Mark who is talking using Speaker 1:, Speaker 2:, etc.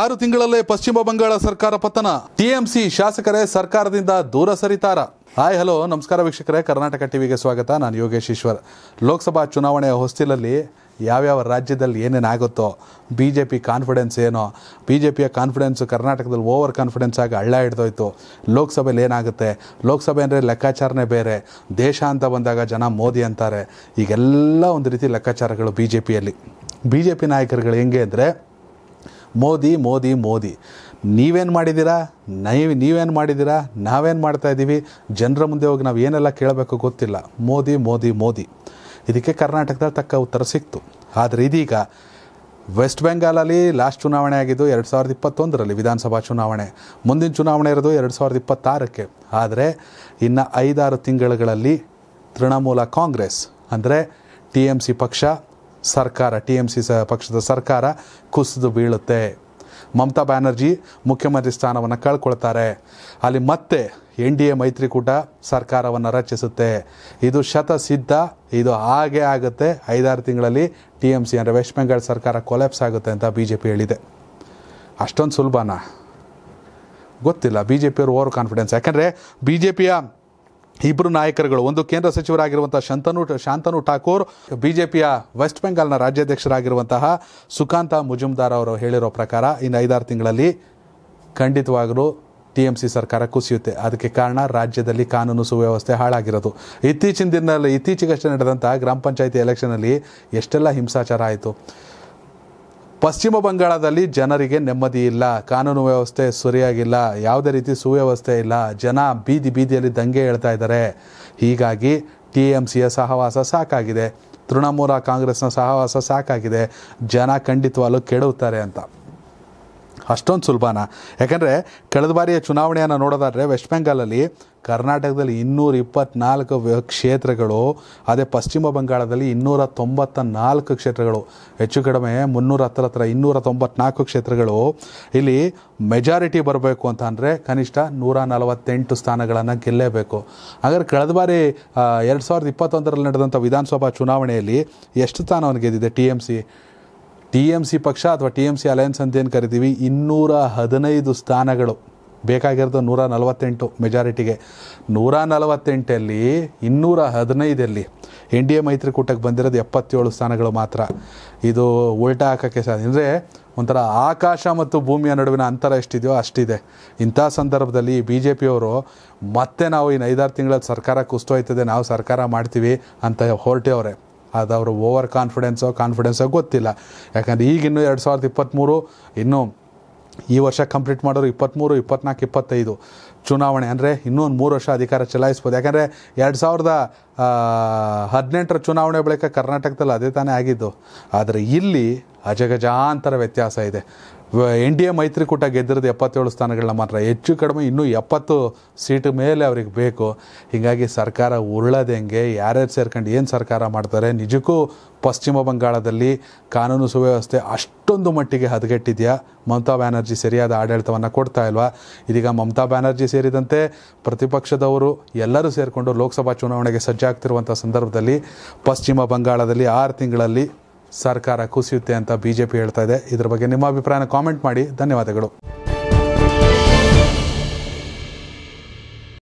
Speaker 1: ಆರು ತಿಂಗಳಲ್ಲೇ ಪಶ್ಚಿಮ ಬಂಗಾಳ ಸರ್ಕಾರ ಪತನ ಟಿಎಂಸಿ ಶಾಸಕರೇ ಸರ್ಕಾರದಿಂದ ದೂರ ಸರಿತಾರ ಹಾಯ್ ಹಲೋ ನಮಸ್ಕಾರ ವೀಕ್ಷಕರೇ ಕರ್ನಾಟಕ ಟಿವಿಗೆ ಸ್ವಾಗತ ನಾನು ಯೋಗೇಶ್ ಈಶ್ವರ್ ಲೋಕಸಭಾ ಚುನಾವಣೆಯ ಹೊಸ್ತಿಲಲ್ಲಿ ಯಾವ್ಯಾವ ರಾಜ್ಯದಲ್ಲಿ ಏನೇನು ಆಗುತ್ತೋ ಬಿ ಜೆ ಪಿ ಕಾನ್ಫಿಡೆನ್ಸ್ ಏನೋ ಬಿ ಜೆ ಪಿಯ ಕಾನ್ಫಿಡೆನ್ಸ್ ಕರ್ನಾಟಕದಲ್ಲಿ ಓವರ್ ಕಾನ್ಫಿಡೆನ್ಸ್ ಆಗಿ ಹಳ್ಳ ಹಿಡ್ದೋಯ್ತು ಲೋಕಸಭೆಯಲ್ಲಿ ಏನಾಗುತ್ತೆ ಲೋಕಸಭೆ ಅಂದರೆ ಲೆಕ್ಕಾಚಾರನೇ ಬೇರೆ ದೇಶ ಅಂತ ಬಂದಾಗ ಜನ ಮೋದಿ ಅಂತಾರೆ ಈಗೆಲ್ಲ ಒಂದು ರೀತಿ ಲೆಕ್ಕಾಚಾರಗಳು ಬಿ ಜೆ ಪಿಯಲ್ಲಿ ಬಿ ಜೆ ಪಿ ನಾಯಕರುಗಳು ಹೆಂಗೆ ಅಂದರೆ ಮೋದಿ ಮೋದಿ ಮೋದಿ ನೀವೇನು ಮಾಡಿದ್ದೀರಾ ನೀವು ನೀವೇನು ಮಾಡಿದ್ದೀರಾ ನಾವೇನು ಮಾಡ್ತಾಯಿದ್ದೀವಿ ಜನರ ಮುಂದೆ ಹೋಗಿ ನಾವು ಏನೆಲ್ಲ ಕೇಳಬೇಕು ಗೊತ್ತಿಲ್ಲ ಮೋದಿ ಮೋದಿ ಮೋದಿ ಇದಕ್ಕೆ ಕರ್ನಾಟಕದಲ್ಲಿ ತಕ್ಕ ಉತ್ತರ ಸಿಕ್ತು ಆದರೆ ಇದೀಗ ವೆಸ್ಟ್ ಬೆಂಗಾಲಲ್ಲಿ ಲಾಸ್ಟ್ ಚುನಾವಣೆ ಆಗಿದ್ದು ಎರಡು ಸಾವಿರದ ಇಪ್ಪತ್ತೊಂದರಲ್ಲಿ ವಿಧಾನಸಭಾ ಚುನಾವಣೆ ಮುಂದಿನ ಚುನಾವಣೆ ಇರೋದು ಎರಡು ಸಾವಿರದ ಇಪ್ಪತ್ತಾರಕ್ಕೆ ಆದರೆ ಇನ್ನು ಐದಾರು ತಿಂಗಳುಗಳಲ್ಲಿ ತೃಣಮೂಲ ಕಾಂಗ್ರೆಸ್ ಅಂದರೆ ಟಿ ಎಮ್ ಸಿ ಪಕ್ಷ ಸರ್ಕಾರ ಟಿ ಎಮ್ ಸಿ ಸ ಪಕ್ಷದ ಸರ್ಕಾರ ಕುಸಿದು ಬೀಳುತ್ತೆ ಮಮತಾ ಬ್ಯಾನರ್ಜಿ ಮುಖ್ಯಮಂತ್ರಿ ಸ್ಥಾನವನ್ನು ಕಳ್ಕೊಳ್ತಾರೆ ಅಲ್ಲಿ ಮತ್ತೆ ಎನ್ ಡಿ ಎ ಮೈತ್ರಿಕೂಟ ಸರ್ಕಾರವನ್ನು ರಚಿಸುತ್ತೆ ಇದು ಶತಸಿದ್ಧ ಇದು ಹಾಗೆ ಆಗುತ್ತೆ ಐದಾರು ತಿಂಗಳಲ್ಲಿ ಟಿ ಎಮ್ ಸಿ ಅಂದರೆ ವೆಸ್ಟ್ ಬೆಂಗಾಲ್ ಸರ್ಕಾರ ಕೊಲ್ಯಾಪ್ಸ್ ಆಗುತ್ತೆ ಅಂತ ಬಿ ಜೆ ಪಿ ಹೇಳಿದೆ ಅಷ್ಟೊಂದು ಸುಲಭನಾ ಗೊತ್ತಿಲ್ಲ ಬಿ ಜೆ ಪಿಯವರು ಓವರ್ ಕಾನ್ಫಿಡೆನ್ಸ್ ಯಾಕೆಂದರೆ ಬಿ ಜೆ ಪಿಯ ಇಬ್ಬರು ನಾಯಕರುಗಳು ಒಂದು ಕೇಂದ್ರ ಸಚಿವರಾಗಿರುವಂಥ ಶಂತನು ಶಾಂತನು ಠಾಕೂರ್ ಬಿಜೆಪಿಯ ವೆಸ್ಟ್ ಬೆಂಗಾಲ್ನ ರಾಜ್ಯಾಧ್ಯಕ್ಷರಾಗಿರುವಂತಹ ಸುಕಾಂತ ಮುಜುಮ್ದಾರ್ ಅವರು ಹೇಳಿರೋ ಪ್ರಕಾರ ಇನ್ನು ಐದಾರು ತಿಂಗಳಲ್ಲಿ ಖಂಡಿತವಾಗಲೂ ಟಿ ಎಂ ಸಿ ಸರ್ಕಾರ ಕುಸಿಯುತ್ತೆ ಅದಕ್ಕೆ ಕಾರಣ ರಾಜ್ಯದಲ್ಲಿ ಕಾನೂನು ಸುವ್ಯವಸ್ಥೆ ಹಾಳಾಗಿರೋದು ಇತ್ತೀಚಿನ ದಿನದಲ್ಲಿ ಇತ್ತೀಚೆಗಷ್ಟೇ ನಡೆದಂಥ ಗ್ರಾಮ ಪಂಚಾಯಿತಿ ಎಲೆಕ್ಷನಲ್ಲಿ ಎಷ್ಟೆಲ್ಲ ಹಿಂಸಾಚಾರ ಆಯಿತು ಪಶ್ಚಿಮ ಬಂಗಾಳದಲ್ಲಿ ಜನರಿಗೆ ನೆಮ್ಮದಿ ಇಲ್ಲ ಕಾನೂನು ವ್ಯವಸ್ಥೆ ಸರಿಯಾಗಿಲ್ಲ ಯಾವುದೇ ರೀತಿ ಸುವ್ಯವಸ್ಥೆ ಇಲ್ಲ ಜನ ಬೀದಿ ಬೀದಿಯಲ್ಲಿ ದಂಗೆ ಹೇಳ್ತಾ ಇದ್ದಾರೆ ಹೀಗಾಗಿ ಟಿ ಎಮ್ ಸಿಯ ಸಹವಾಸ ಸಾಕಾಗಿದೆ ತೃಣಮೂಲ ಕಾಂಗ್ರೆಸ್ನ ಸಹವಾಸ ಸಾಕಾಗಿದೆ ಜನ ಖಂಡಿತವಾಗಲೂ ಕೆಡುತ್ತಾರೆ ಅಂತ ಅಷ್ಟೊಂದು ಸುಲಭನ ಯಾಕಂದರೆ ಕಳೆದ ಬಾರಿಯ ಚುನಾವಣೆಯನ್ನು ನೋಡೋದಾದರೆ ವೆಸ್ಟ್ ಬೆಂಗಾಲಲ್ಲಿ ಕರ್ನಾಟಕದಲ್ಲಿ ಇನ್ನೂರ ಇಪ್ಪತ್ನಾಲ್ಕು ಕ್ಷೇತ್ರಗಳು ಅದೇ ಪಶ್ಚಿಮ ಬಂಗಾಳದಲ್ಲಿ ಇನ್ನೂರ ತೊಂಬತ್ತ ನಾಲ್ಕು ಕ್ಷೇತ್ರಗಳು ಹೆಚ್ಚು ಕಡಿಮೆ ಮುನ್ನೂರ ಹತ್ತರ ಹತ್ರ ಇನ್ನೂರ ತೊಂಬತ್ನಾಲ್ಕು ಕ್ಷೇತ್ರಗಳು ಇಲ್ಲಿ ಮೆಜಾರಿಟಿ ಬರಬೇಕು ಅಂತ ಅಂದರೆ ಕನಿಷ್ಠ ನೂರ ನಲವತ್ತೆಂಟು ಸ್ಥಾನಗಳನ್ನು ಗೆಲ್ಲೇಬೇಕು ಹಾಗಾದ್ರೆ ಕಳೆದ ಬಾರಿ ಎರಡು ಸಾವಿರದ ಇಪ್ಪತ್ತೊಂದರಲ್ಲಿ ನಡೆದಂಥ ವಿಧಾನಸಭಾ ಚುನಾವಣೆಯಲ್ಲಿ ಎಷ್ಟು ಸ್ಥಾನವನ್ನು ಗೆದ್ದಿದೆ T M C T M C ಪಕ್ಷ ಅಥವಾ ಟಿ ಎಂ ಸಿ ಅಲಯನ್ಸ್ ಅಂತ ಏನು ಕರಿತೀವಿ ಇನ್ನೂರ ಹದಿನೈದು ಸ್ಥಾನಗಳು ಬೇಕಾಗಿರೋದು ನೂರ ನಲವತ್ತೆಂಟು ಮೆಜಾರಿಟಿಗೆ ನೂರ ನಲವತ್ತೆಂಟಲ್ಲಿ ಇನ್ನೂರ ಹದಿನೈದಲ್ಲಿ ಎನ್ ಡಿ ಎ ಮೈತ್ರಿಕೂಟಕ್ಕೆ ಬಂದಿರೋದು ಎಪ್ಪತ್ತೇಳು ಸ್ಥಾನಗಳು ಮಾತ್ರ ಇದು ಉಲ್ಟಾ ಹಾಕೋಕ್ಕೆ ಸಾಧ್ಯ ಅಂದರೆ ಒಂಥರ ಆಕಾಶ ಮತ್ತು ಭೂಮಿಯ ನಡುವಿನ ಅಂತರ ಎಷ್ಟಿದೆಯೋ ಅಷ್ಟಿದೆ ಇಂಥ ಸಂದರ್ಭದಲ್ಲಿ ಬಿ ಜೆ ಪಿಯವರು ಮತ್ತೆ ನಾವು ಇನ್ನು ಐದಾರು ತಿಂಗಳಲ್ಲಿ ಸರ್ಕಾರ ಕುಸ್ತೋಯ್ತದೆ ನಾವು ಸರ್ಕಾರ ಮಾಡ್ತೀವಿ ಅಂತ ಹೊರಟೇವ್ರೆ ಅದು ಅವರು ಓವರ್ ಕಾನ್ಫಿಡೆನ್ಸೋ ಕಾನ್ಫಿಡೆನ್ಸೋ ಗೊತ್ತಿಲ್ಲ ಯಾಕಂದರೆ ಈಗ ಎರಡು ಸಾವಿರದ ಇಪ್ಪತ್ತ್ಮೂರು ಇನ್ನೂ ಈ ವರ್ಷ ಕಂಪ್ಲೀಟ್ ಮಾಡೋರು ಇಪ್ಪತ್ತ್ಮೂರು ಇಪ್ಪತ್ನಾಲ್ಕು ಇಪ್ಪತ್ತೈದು ಚುನಾವಣೆ ಅಂದರೆ ಇನ್ನೂ ಒಂದು ಮೂರು ವರ್ಷ ಅಧಿಕಾರ ಚಲಾಯಿಸ್ಬೋದು ಯಾಕಂದರೆ ಎರಡು ಸಾವಿರದ ಹದಿನೆಂಟರ ಚುನಾವಣೆ ಬಳಿಕ ಕರ್ನಾಟಕದಲ್ಲಿ ಅದೇ ತಾನೇ ಆಗಿದ್ದು ಆದರೆ ಇಲ್ಲಿ ಅಜಗಜಾಂತರ ವ್ಯತ್ಯಾಸ ಇದೆ ಎನ್ ಡಿ ಎ ಮೈತ್ರಿಕೂಟ ಗೆದ್ದಿರೋದು ಎಪ್ಪತ್ತೇಳು ಸ್ಥಾನಗಳನ್ನ ಮಾತ್ರ ಹೆಚ್ಚು ಕಡಿಮೆ ಇನ್ನೂ ಎಪ್ಪತ್ತು ಸೀಟ್ ಮೇಲೆ ಅವ್ರಿಗೆ ಬೇಕು ಹೀಗಾಗಿ ಸರ್ಕಾರ ಉರುಳದೆಂಗೆ ಯಾರ್ಯಾರು ಸೇರ್ಕೊಂಡು ಏನು ಸರ್ಕಾರ ಮಾಡ್ತಾರೆ ನಿಜಕ್ಕೂ ಪಶ್ಚಿಮ ಬಂಗಾಳದಲ್ಲಿ ಕಾನೂನು ಸುವ್ಯವಸ್ಥೆ ಅಷ್ಟೊಂದು ಮಟ್ಟಿಗೆ ಹದಗೆಟ್ಟಿದೆಯಾ ಮಮತಾ ಬ್ಯಾನರ್ಜಿ ಸರಿಯಾದ ಆಡಳಿತವನ್ನು ಕೊಡ್ತಾ ಇಲ್ವಾ ಇದೀಗ ಮಮತಾ ಬ್ಯಾನರ್ಜಿ ಸೇರಿದಂತೆ ಪ್ರತಿಪಕ್ಷದವರು ಎಲ್ಲರೂ ಸೇರಿಕೊಂಡು ಲೋಕಸಭಾ ಚುನಾವಣೆಗೆ ಸಜ್ಜಾಗ್ತಿರುವಂಥ ಸಂದರ್ಭದಲ್ಲಿ ಪಶ್ಚಿಮ ಬಂಗಾಳದಲ್ಲಿ ಆರು ತಿಂಗಳಲ್ಲಿ ಸರ್ಕಾರ ಕುಸಿಯುತ್ತೆ ಅಂತ ಬಿ ಜೆ ಪಿ ಹೇಳ್ತಾ ಇದೆ ಇದರ ಬಗ್ಗೆ ನಿಮ್ಮ ಅಭಿಪ್ರಾಯನ ಕಾಮೆಂಟ್ ಮಾಡಿ ಧನ್ಯವಾದಗಳು